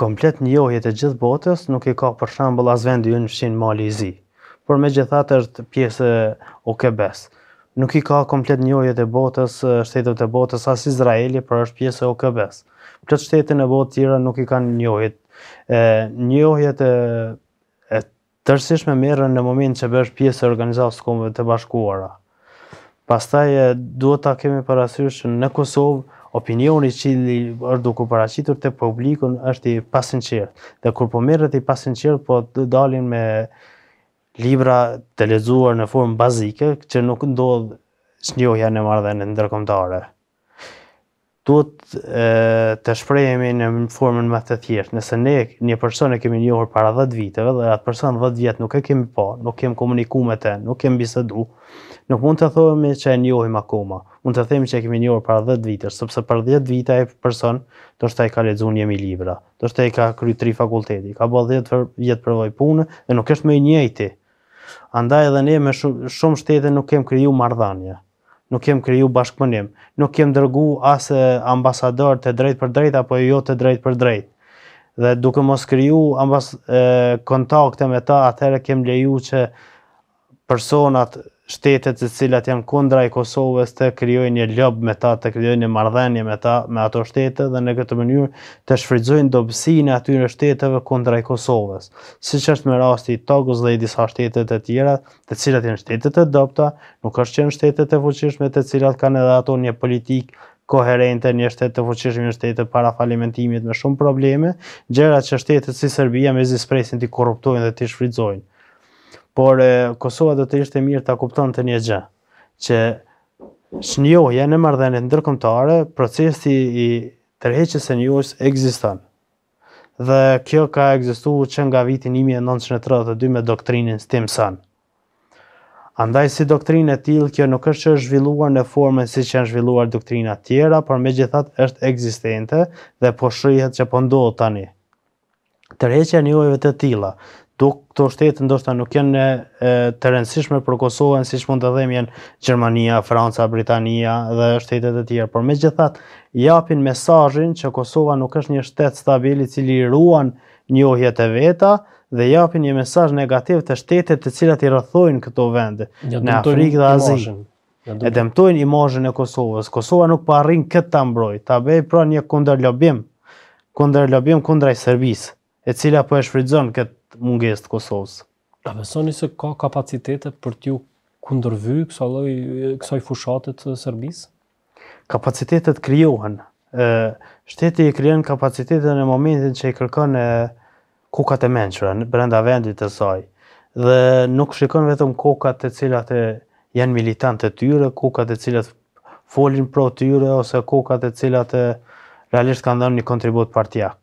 komplet njohje të gjithë botës nuk i ka për shambull as vendi ju në fshin mali i zi, por me gjithat është pjesë o kebes. Nuk i ka komplet njohje të botës, shtetët e botës as Izraeli, por është pjesë o kebes. Plët shtetën e botë tjera nuk i kanë njohjet. Njohjet e të tërsishme merën në moment që bërë pjesë e organizatës të të bashkuara. Pastaj duhet ta kemi parasysh në Kosovë, opinioni i cili është duke paraqitur te publikun është i pasinqert. Dhe kur po merret i pasinqert, po të dalin me libra të lexuar në formë bazike që nuk ndodh shnjohja në marrëdhënë ndërkombëtare duhet të shprejemi në formën më të thjeshtë. Nëse ne një person e kemi njohër para 10 viteve dhe atë person 10 vjetë nuk e kemi pa, nuk kemi komuniku me te, nuk kemi bisedu, nuk mund të thohemi që e njohim akoma, mund të themi që e kemi njohër para 10 viteve, sëpse për 10 vite e person të është ta i ka ledzu një mi libra, të është ta i ka kry tri fakulteti, ka bërë 10 vjetë përvoj punë dhe nuk është me njëjti. Andaj edhe ne me shumë shtete nuk kemi kryu mardhanje nuk kem kriju bashkëpunim, nuk kem dërgu asë ambasador të drejt për drejt, apo jo të drejt për drejt. Dhe duke mos kriju kontakte me ta, atëherë kem leju që personat shtetet të cilat janë kundra i Kosovës të kryojnë një ljobë me ta, të kryojnë një mardhenje me ta, me ato shtetet dhe në këtë mënyrë të shfridzojnë dobsin e atyre shtetetve kundra i Kosovës. Si që është me rasti i togës dhe i disa shtetet e tjera, të cilat janë shtetet e dopta, nuk është qenë shtetet e fuqishme të cilat kanë edhe ato një politikë koherente një shtetë të fuqishme një shtetë të para falimentimit me shumë probleme, gjera që shtetët si Serbia me zisprejsin të korruptojnë dhe të shfridzojnë por e, Kosova do të ishte mirë ta kuptonte të një gjë, që shnjoja në marrëdhënie ndërkombëtare, procesi i tërheqës së njëjës ekziston. Dhe kjo ka ekzistuar që nga viti 1932 me doktrinën Stimson. Andaj si doktrinë e tillë kjo nuk është që është zhvilluar në formën si që janë zhvilluar doktrina të tjera, por megjithatë është ekzistente dhe po shrihet që po ndodh tani. Tërheqja e njëjëve të tilla, do këto shtete ndoshta nuk janë e, të rëndësishme për Kosovën, siç mund të them janë Gjermania, Franca, Britania dhe shtetet e tjera, por megjithatë japin mesazhin që Kosova nuk është një shtet stabil i cili ruan njohjet e veta dhe japin një mesazh negativ të shtetet të cilat i rrethojnë këto vende në Afrikë dhe Azi. E dëmtojnë imazhin e Kosovës. Kosova nuk po arrin këtë ta mbroj, ta bëj pra një kundërlobim, kundërlobim kundrej Serbisë, e cila po e shfrytëzon këtë mungesë të Kosovës. A besoni se ka kapacitetet për t'ju kundërvy kësaj kësaj fushatë të Serbisë? Kapacitetet krijohen. Ë shteti i krijon kapacitetet në momentin që i kërkon e kokat e mençura në brenda vendit të saj. Dhe nuk shikon vetëm kokat të cilat e janë militantë të tyre, kokat të cilat folin pro tyre ose kokat të cilat e realisht kanë dhënë një kontribut partijak.